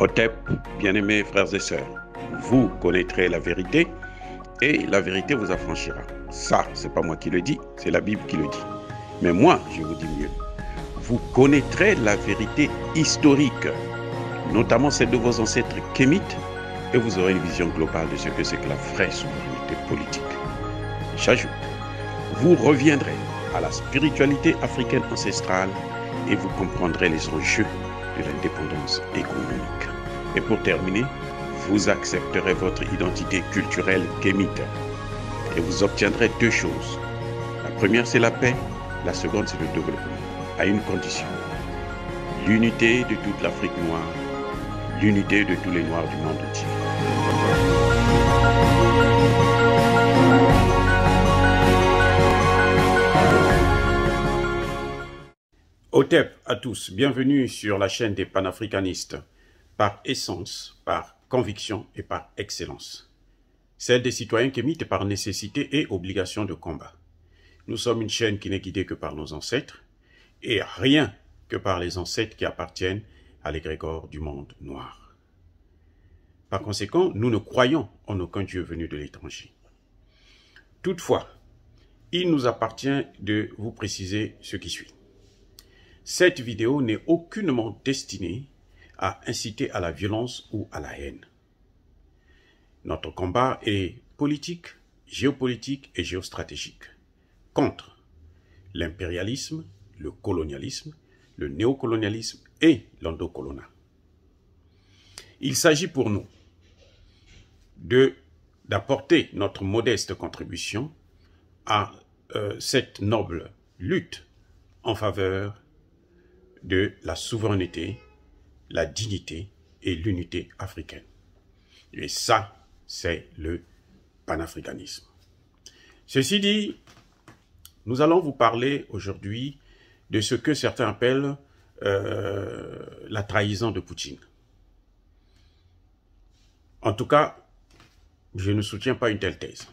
OTEP, bien-aimés frères et sœurs, vous connaîtrez la vérité et la vérité vous affranchira. Ça, ce n'est pas moi qui le dis, c'est la Bible qui le dit. Mais moi, je vous dis mieux. Vous connaîtrez la vérité historique, notamment celle de vos ancêtres kémites, et vous aurez une vision globale de ce que c'est que la vraie souveraineté politique. J'ajoute, vous reviendrez à la spiritualité africaine ancestrale et vous comprendrez les enjeux de l'indépendance économique. Et pour terminer, vous accepterez votre identité culturelle kémite. Et vous obtiendrez deux choses. La première, c'est la paix. La seconde, c'est le développement. À une condition. L'unité de toute l'Afrique noire. L'unité de tous les Noirs du monde entier. Otep à tous, bienvenue sur la chaîne des panafricanistes par essence, par conviction et par excellence. Celle des citoyens qui émitent par nécessité et obligation de combat. Nous sommes une chaîne qui n'est guidée que par nos ancêtres et rien que par les ancêtres qui appartiennent à l'égrégore du monde noir. Par conséquent, nous ne croyons en aucun Dieu venu de l'étranger. Toutefois, il nous appartient de vous préciser ce qui suit. Cette vidéo n'est aucunement destinée à inciter à la violence ou à la haine. Notre combat est politique, géopolitique et géostratégique contre l'impérialisme, le colonialisme, le néocolonialisme et l'endocolona. Il s'agit pour nous de d'apporter notre modeste contribution à euh, cette noble lutte en faveur de la souveraineté la dignité et l'unité africaine. Et ça, c'est le panafricanisme. Ceci dit, nous allons vous parler aujourd'hui de ce que certains appellent euh, la trahison de Poutine. En tout cas, je ne soutiens pas une telle thèse.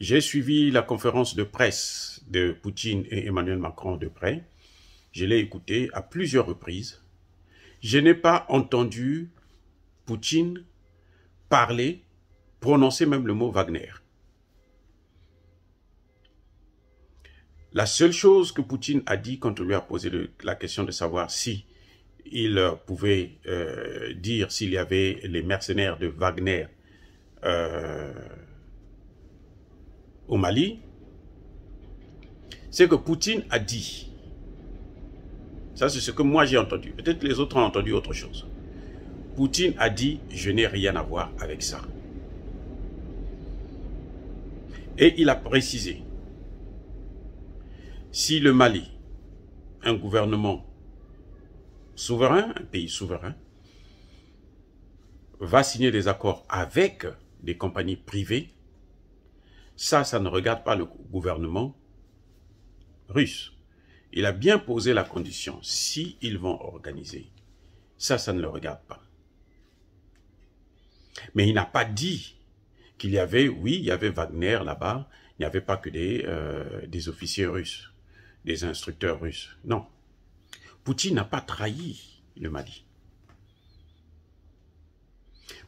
J'ai suivi la conférence de presse de Poutine et Emmanuel Macron de près. Je l'ai écouté à plusieurs reprises je n'ai pas entendu Poutine parler, prononcer même le mot Wagner. La seule chose que Poutine a dit quand on lui a posé la question de savoir si il euh, pouvait euh, dire s'il y avait les mercenaires de Wagner euh, au Mali, c'est que Poutine a dit ça, c'est ce que moi j'ai entendu. Peut-être les autres ont entendu autre chose. Poutine a dit, je n'ai rien à voir avec ça. Et il a précisé, si le Mali, un gouvernement souverain, un pays souverain, va signer des accords avec des compagnies privées, ça, ça ne regarde pas le gouvernement russe. Il a bien posé la condition. Si ils vont organiser, ça, ça ne le regarde pas. Mais il n'a pas dit qu'il y avait, oui, il y avait Wagner là-bas, il n'y avait pas que des, euh, des officiers russes, des instructeurs russes. Non. Poutine n'a pas trahi le Mali.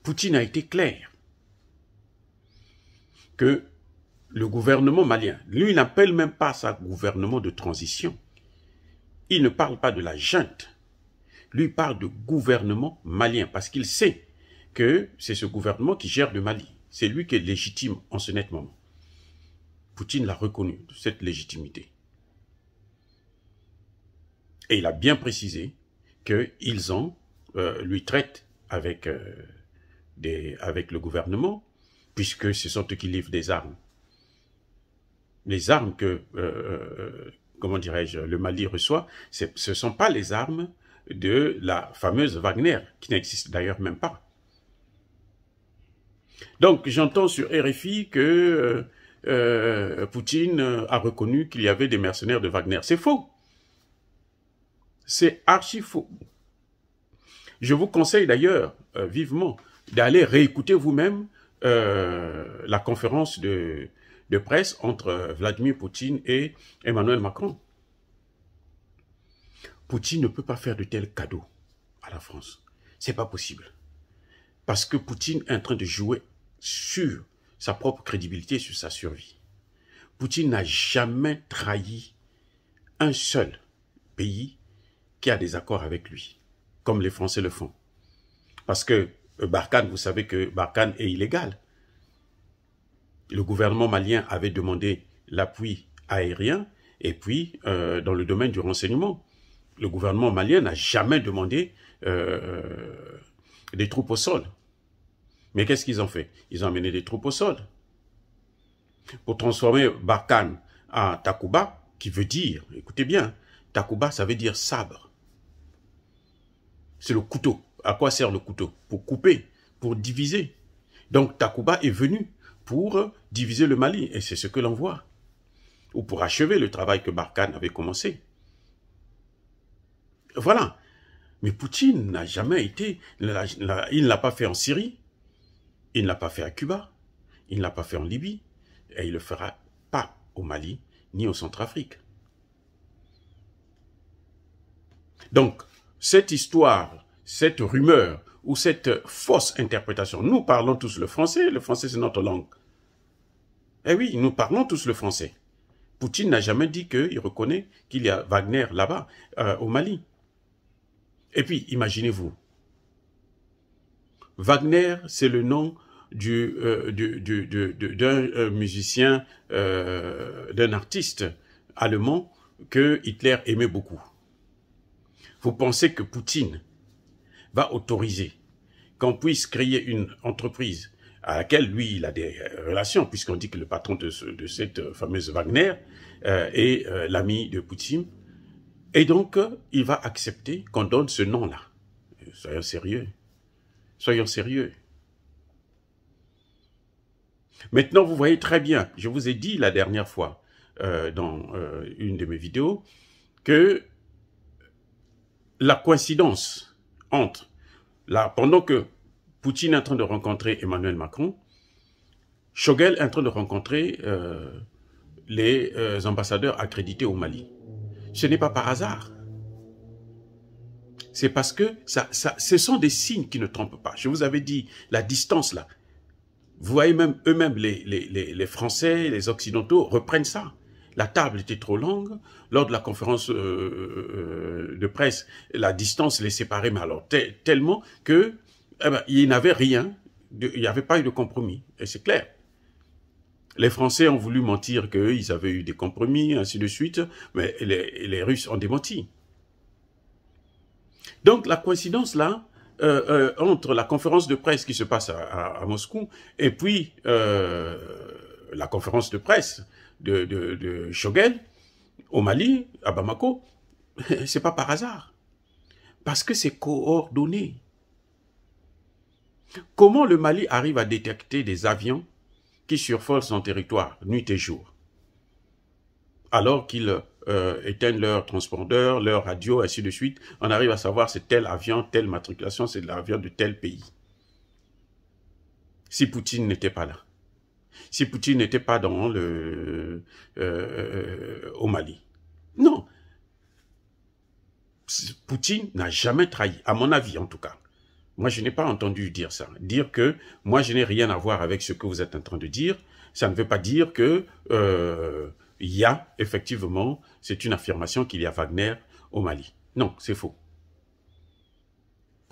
Poutine a été clair que le gouvernement malien, lui, il n'appelle même pas ça gouvernement de transition. Il ne parle pas de la junte. Lui parle de gouvernement malien parce qu'il sait que c'est ce gouvernement qui gère le Mali. C'est lui qui est légitime en ce net moment. Poutine l'a reconnu, cette légitimité. Et il a bien précisé qu'ils ont, euh, lui traite avec, euh, des, avec le gouvernement, puisque ce sont eux qui livrent des armes. Les armes que, euh, comment dirais-je, le Mali reçoit, ce ne sont pas les armes de la fameuse Wagner, qui n'existe d'ailleurs même pas. Donc j'entends sur RFI que euh, euh, Poutine a reconnu qu'il y avait des mercenaires de Wagner. C'est faux. C'est archi faux. Je vous conseille d'ailleurs euh, vivement d'aller réécouter vous-même la conférence de de presse entre Vladimir Poutine et Emmanuel Macron. Poutine ne peut pas faire de tels cadeaux à la France. Ce n'est pas possible. Parce que Poutine est en train de jouer sur sa propre crédibilité, sur sa survie. Poutine n'a jamais trahi un seul pays qui a des accords avec lui, comme les Français le font. Parce que euh, Barkhane, vous savez que Barkhane est illégal le gouvernement malien avait demandé l'appui aérien, et puis euh, dans le domaine du renseignement. Le gouvernement malien n'a jamais demandé euh, des troupes au sol. Mais qu'est-ce qu'ils ont fait Ils ont amené des troupes au sol. Pour transformer Barkhane à Takuba, qui veut dire, écoutez bien, Takuba, ça veut dire sabre. C'est le couteau. À quoi sert le couteau Pour couper, pour diviser. Donc Takuba est venu pour diviser le Mali, et c'est ce que l'on voit, ou pour achever le travail que Barkhane avait commencé. Voilà. Mais Poutine n'a jamais été, il ne l'a pas fait en Syrie, il ne l'a pas fait à Cuba, il ne l'a pas fait en Libye, et il ne le fera pas au Mali ni au Centrafrique. Donc, cette histoire, cette rumeur ou cette fausse interprétation. Nous parlons tous le français, le français c'est notre langue. Eh oui, nous parlons tous le français. Poutine n'a jamais dit qu'il reconnaît qu'il y a Wagner là-bas, euh, au Mali. Et puis, imaginez-vous, Wagner, c'est le nom du, euh, d'un euh, musicien, d'un artiste allemand que Hitler aimait beaucoup. Vous pensez que Poutine va autoriser qu'on puisse créer une entreprise à laquelle lui il a des relations, puisqu'on dit que le patron de, cette euh, fameuse Wagner euh, est euh, l'ami de Poutine. Et donc, il va accepter qu'on donne ce nom-là. Soyons sérieux. Soyons sérieux. Maintenant, vous voyez très bien, je vous ai dit la dernière fois dans une de mes vidéos que la coïncidence entre, là, pendant que Poutine est en train de rencontrer Emmanuel Macron, Chogel est en train de rencontrer euh, les euh, ambassadeurs accrédités au Mali. Ce n'est pas par hasard. C'est parce que ce sont des signes qui ne trompent pas. Je vous avais dit, la distance là. Vous voyez même eux-mêmes, les, les Français, les Occidentaux reprennent ça la table était trop longue. Lors de la conférence euh, euh, de presse, la distance les séparait, mais alors tellement que eh ben, n'avait rien, il n'y avait pas eu de compromis, et c'est clair. Les Français ont voulu mentir qu'ils avaient eu des compromis, ainsi de suite, mais les, Russes ont démenti. Donc la coïncidence là, euh, entre la conférence de presse qui se passe à, Moscou et puis la conférence de presse de, de, au Mali, à Bamako, c'est pas par hasard. Parce que c'est coordonné. Comment le Mali arrive à détecter des avions qui surfolent son territoire nuit et jour, alors qu'ils euh, éteignent leur transpondeur, leur radio, ainsi de suite, on arrive à savoir c'est tel avion, telle matriculation, c'est l'avion de tel pays. Si Poutine n'était pas là si Poutine n'était pas dans le, euh, euh, au Mali. Non. Poutine n'a jamais trahi, à mon avis en tout cas. Moi, je n'ai pas entendu dire ça. Dire que moi, je n'ai rien à voir avec ce que vous êtes en train de dire, ça ne veut pas dire que euh, il y a effectivement, c'est une affirmation qu'il y a Wagner au Mali. Non, c'est faux.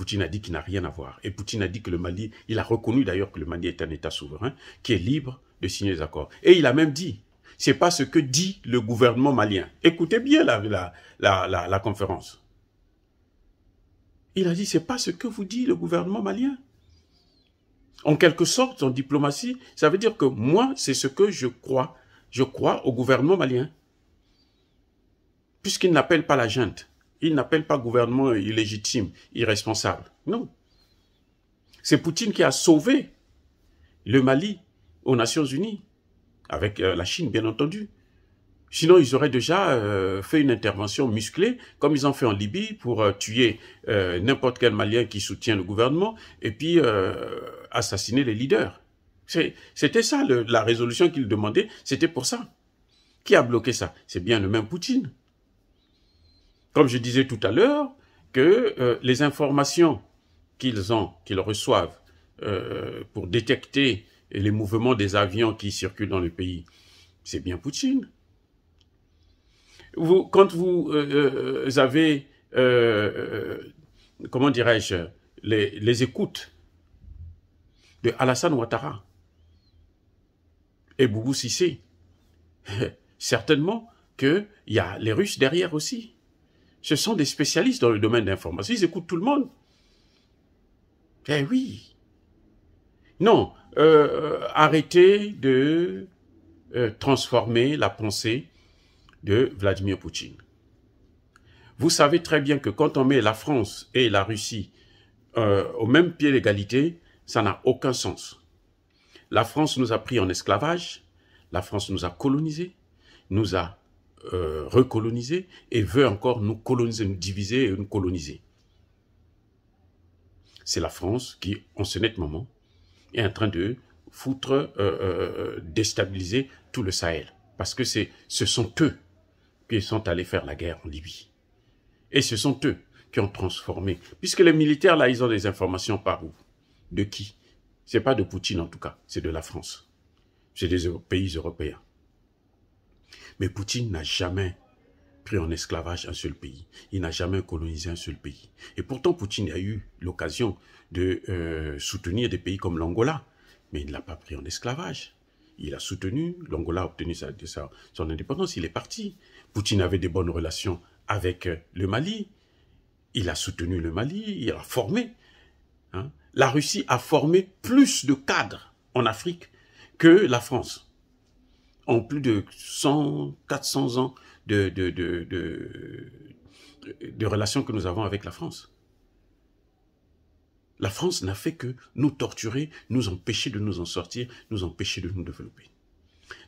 Poutine a dit qu'il n'a rien à voir. Et Poutine a dit que le Mali, il a reconnu d'ailleurs que le Mali est un État souverain qui est libre de signer des accords. Et il a même dit, c'est pas ce que dit le gouvernement malien. Écoutez bien la, conférence. Il a dit, c'est pas ce que vous dit le gouvernement malien. En quelque sorte, en diplomatie, ça veut dire que moi, c'est ce que je crois. Je crois au gouvernement malien. Puisqu'il n'appelle pas la junte. Il n'appelle pas gouvernement illégitime, irresponsable. Non. C'est Poutine qui a sauvé le Mali aux Nations Unies, avec euh, la Chine, bien entendu. Sinon, ils auraient déjà euh, fait une intervention musclée, comme ils ont fait en Libye, pour euh, tuer n'importe quel Malien qui soutient le gouvernement, et puis assassiner les leaders. C'était ça, la résolution qu'ils demandaient, c'était pour ça. Qui a bloqué ça C'est bien le même Poutine comme je disais tout à l'heure, que euh, les informations qu'ils ont, qu'ils reçoivent euh, pour détecter les mouvements des avions qui circulent dans le pays, c'est bien Poutine. quand vous euh, avez, comment dirais-je, les, les écoutes de Alassane Ouattara et Boubou Sissé, certainement qu'il y a les Russes derrière aussi. Ce sont des spécialistes dans le domaine d'information. Ils écoutent tout le monde. Eh oui. Non, euh, arrêtez de euh, transformer la pensée de Vladimir Poutine. Vous savez très bien que quand on met la France et la Russie euh, au même pied d'égalité, ça n'a aucun sens. La France nous a pris en esclavage, la France nous a colonisés, nous a euh, recoloniser et veut encore nous coloniser, nous diviser et nous coloniser. C'est la France qui, en ce net moment, est en train de foutre, euh, euh, déstabiliser tout le Sahel. Parce que ce sont eux qui sont allés faire la guerre en Libye. Et ce sont eux qui ont transformé. Puisque les militaires, là, ils ont des informations par où De qui C'est pas de Poutine, en tout cas. C'est de la France. C'est des pays européens. Mais Poutine n'a jamais pris en esclavage un seul pays. Il n'a jamais colonisé un seul pays. Et pourtant, Poutine a eu l'occasion de euh, soutenir des pays comme l'Angola, mais il ne l'a pas pris en esclavage. Il a soutenu, l'Angola a obtenu son indépendance, il est parti. Poutine avait des bonnes relations avec euh, le Mali. Il a soutenu le Mali, il a formé. Hein. La Russie a formé plus de cadres en Afrique que la France en plus de 100, 400 ans de, de, de, de relations que nous avons avec la France. La France n'a fait que nous torturer, nous empêcher de nous en sortir, nous empêcher de nous développer.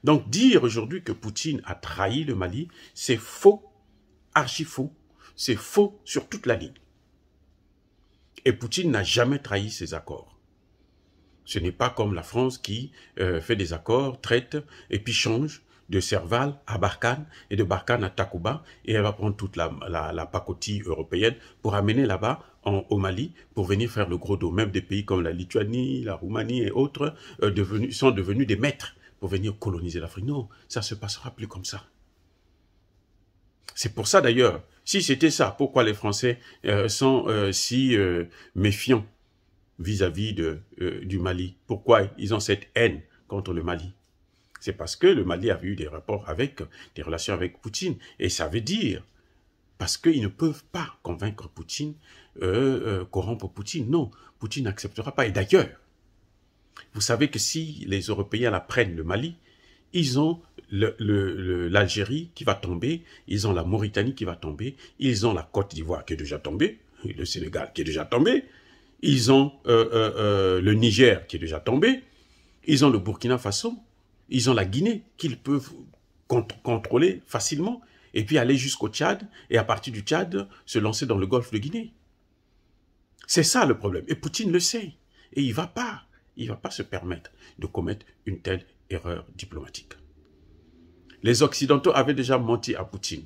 Donc dire aujourd'hui que Poutine a trahi le Mali, c'est faux, archi faux, c'est faux sur toute la ligne. Et Poutine n'a jamais trahi ses accords. Ce n'est pas comme la France qui euh, fait des accords, traite et puis change de Serval à Barkhane et de Barkhane à Takuba et elle va prendre toute la, la, pacotille européenne pour amener là-bas en, au Mali pour venir faire le gros dos. Même des pays comme la Lituanie, la Roumanie et autres euh, sont devenus des maîtres pour venir coloniser l'Afrique. Non, ça ne se passera plus comme ça. C'est pour ça d'ailleurs, si c'était ça, pourquoi les Français euh, sont si méfiants vis-à-vis euh, du Mali. Pourquoi ils ont cette haine contre le Mali C'est parce que le Mali avait eu des rapports avec, des relations avec Poutine. Et ça veut dire, parce qu'ils ne peuvent pas convaincre Poutine, euh, euh, corrompre Poutine. Non, Poutine n'acceptera pas. Et d'ailleurs, vous savez que si les Européens la prennent, le Mali, ils ont l'Algérie qui va tomber, ils ont la Mauritanie qui va tomber, ils ont la Côte d'Ivoire qui est déjà tombée, le Sénégal qui est déjà tombé, ils ont euh, euh, euh, le Niger qui est déjà tombé, ils ont le Burkina Faso, ils ont la Guinée qu'ils peuvent contrôler facilement, et puis aller jusqu'au Tchad, et à partir du Tchad, se lancer dans le golfe de Guinée. C'est ça le problème. Et Poutine le sait. Et il ne va pas, il va pas se permettre de commettre une telle erreur diplomatique. Les Occidentaux avaient déjà menti à Poutine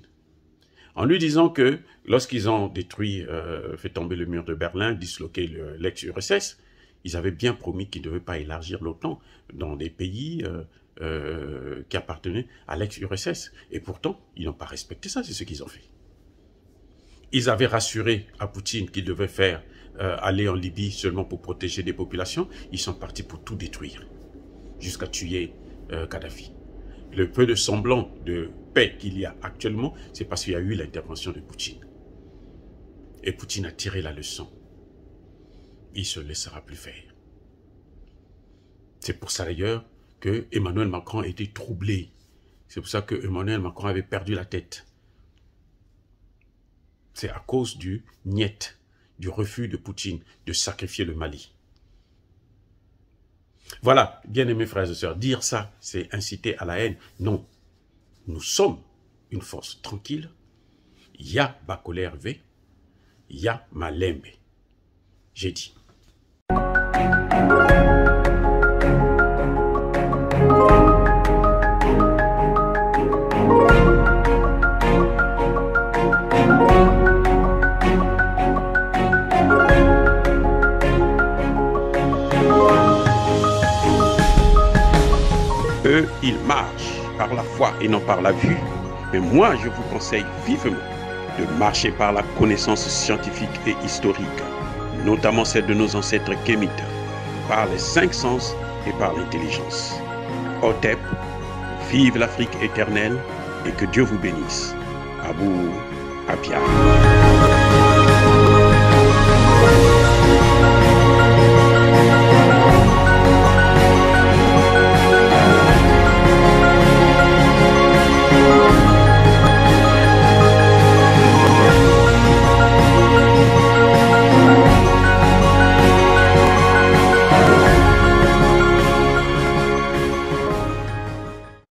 en lui disant que lorsqu'ils ont détruit, euh, fait tomber le mur de Berlin, disloqué l'ex-URSS, ils avaient bien promis qu'ils ne devaient pas élargir l'OTAN dans des pays euh, euh, qui appartenaient à l'ex-URSS. Et pourtant, ils n'ont pas respecté ça, c'est ce qu'ils ont fait. Ils avaient rassuré à Poutine qu'ils devaient faire aller en Libye seulement pour protéger des populations. Ils sont partis pour tout détruire, jusqu'à tuer Kadhafi. Le peu de semblant de paix qu'il y a actuellement, c'est parce qu'il y a eu l'intervention de Poutine. Et Poutine a tiré la leçon. Il se laissera plus faire. C'est pour ça d'ailleurs que Emmanuel Macron était troublé. C'est pour ça que Emmanuel Macron avait perdu la tête. C'est à cause du niet, du refus de Poutine de sacrifier le Mali. Voilà, bien aimés frères et sœurs, dire ça, c'est inciter à la haine. Non, nous sommes une force tranquille. Il y a ve, ya il y a J'ai dit. par la foi et non par la vue. Mais moi, je vous conseille vivement de marcher par la connaissance scientifique et historique, notamment celle de nos ancêtres kémites, par les cinq sens et par l'intelligence. Otep, vive l'Afrique éternelle et que Dieu vous bénisse. Abou Abia.